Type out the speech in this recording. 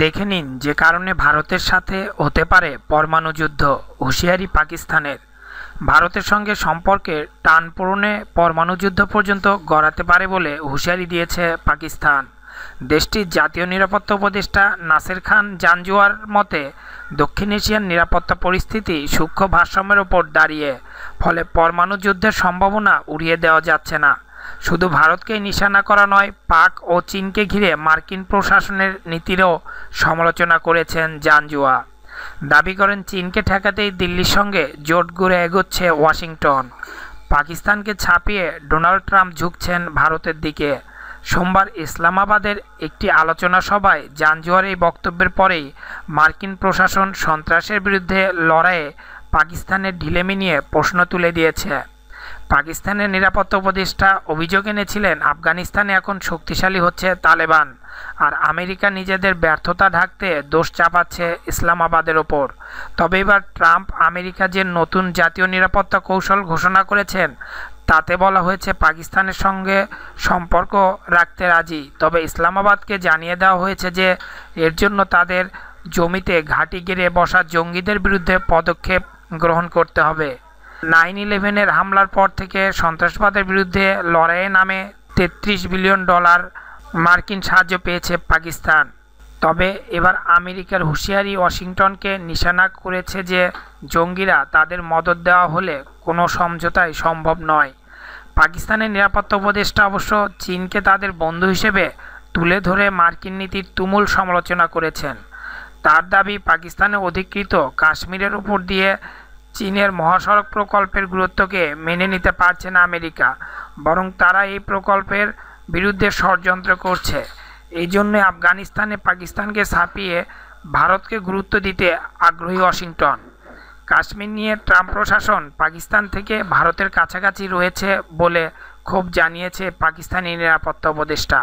দেখে নিন যে কারণে ভারতের সাথে হতে পারে পরমাণু যুদ্ধ হুঁশিয়ারি পাকিস্তানের ভারতের সঙ্গে সম্পর্কের টান পূরণে পরমাণু যুদ্ধ পর্যন্ত গড়াতে পারে বলে হুঁশিয়ারি দিয়েছে পাকিস্তান দেশটির জাতীয় নিরাপত্তা উপদেষ্টা নাসের খান জানজুয়ার মতে দক্ষিণ এশিয়ার নিরাপত্তা পরিস্থিতি সূক্ষ্ম ভারসাম্যের ওপর দাঁড়িয়ে ফলে পরমাণু যুদ্ধের সম্ভাবনা উড়িয়ে দেওয়া যাচ্ছে না শুধু ভারতকে নিশানা করা নয় পাক ও চীনকে ঘিরে মার্কিন প্রশাসনের নীতিরও সমালোচনা করেছেন জানজুয়া দাবি করেন চীনকে ঠেকাতেই দিল্লির সঙ্গে জোট গড়ে এগোচ্ছে ওয়াশিংটন পাকিস্তানকে ছাপিয়ে ডোনাল্ড ট্রাম্প ঝুঁকছেন ভারতের দিকে সোমবার ইসলামাবাদের একটি আলোচনা সভায় জানজুয়ার এই বক্তব্যের পরেই মার্কিন প্রশাসন সন্ত্রাসের বিরুদ্ধে লড়াইয়ে পাকিস্তানের ঢিলেমি নিয়ে প্রশ্ন তুলে দিয়েছে পাকিস্তানের নিরাপত্তা উপদেষ্টা অভিযোগ এনেছিলেন আফগানিস্তানে এখন শক্তিশালী হচ্ছে তালেবান আর আমেরিকা নিজেদের ব্যর্থতা ঢাকতে দোষ চাপাচ্ছে ইসলামাবাদের ওপর তবে এবার ট্রাম্প আমেরিকা যে নতুন জাতীয় নিরাপত্তা কৌশল ঘোষণা করেছেন তাতে বলা হয়েছে পাকিস্তানের সঙ্গে সম্পর্ক রাখতে রাজি তবে ইসলামাবাদকে জানিয়ে দেওয়া হয়েছে যে এর জন্য তাদের জমিতে ঘাঁটি গেড়ে বসা জঙ্গিদের বিরুদ্ধে পদক্ষেপ গ্রহণ করতে হবে নাইন ইলেভেনের হামলার পর থেকে সন্ত্রাসবাদের বিরুদ্ধে লড়াইয়ে নামে তেত্রিশ বিলিয়ন ডলার মার্কিন সাহায্য পেয়েছে পাকিস্তান তবে এবার আমেরিকার হুঁশিয়ারি ওয়াশিংটনকে নিশানা করেছে যে জঙ্গিরা তাদের মদত দেওয়া হলে কোনো সমঝোতাই সম্ভব নয় পাকিস্তানের নিরাপত্তা উপদেষ্টা অবশ্য চীনকে তাদের বন্ধু হিসেবে তুলে ধরে মার্কিন নীতির তুমুল সমালোচনা করেছেন তার দাবি পাকিস্তানে অধিকৃত কাশ্মীরের উপর দিয়ে চীনের মহাসড়ক প্রকল্পের গুরুত্বকে মেনে নিতে পারছে না আমেরিকা বরং তারা এই প্রকল্পের বিরুদ্ধে ষড়যন্ত্র করছে এই জন্য আফগানিস্তানে পাকিস্তানকে ছাপিয়ে ভারতকে গুরুত্ব দিতে আগ্রহী ওয়াশিংটন কাশ্মীর নিয়ে ট্রাম্প প্রশাসন পাকিস্তান থেকে ভারতের কাছাকাছি রয়েছে বলে ক্ষোভ জানিয়েছে পাকিস্তানি নিরাপত্তা উপদেষ্টা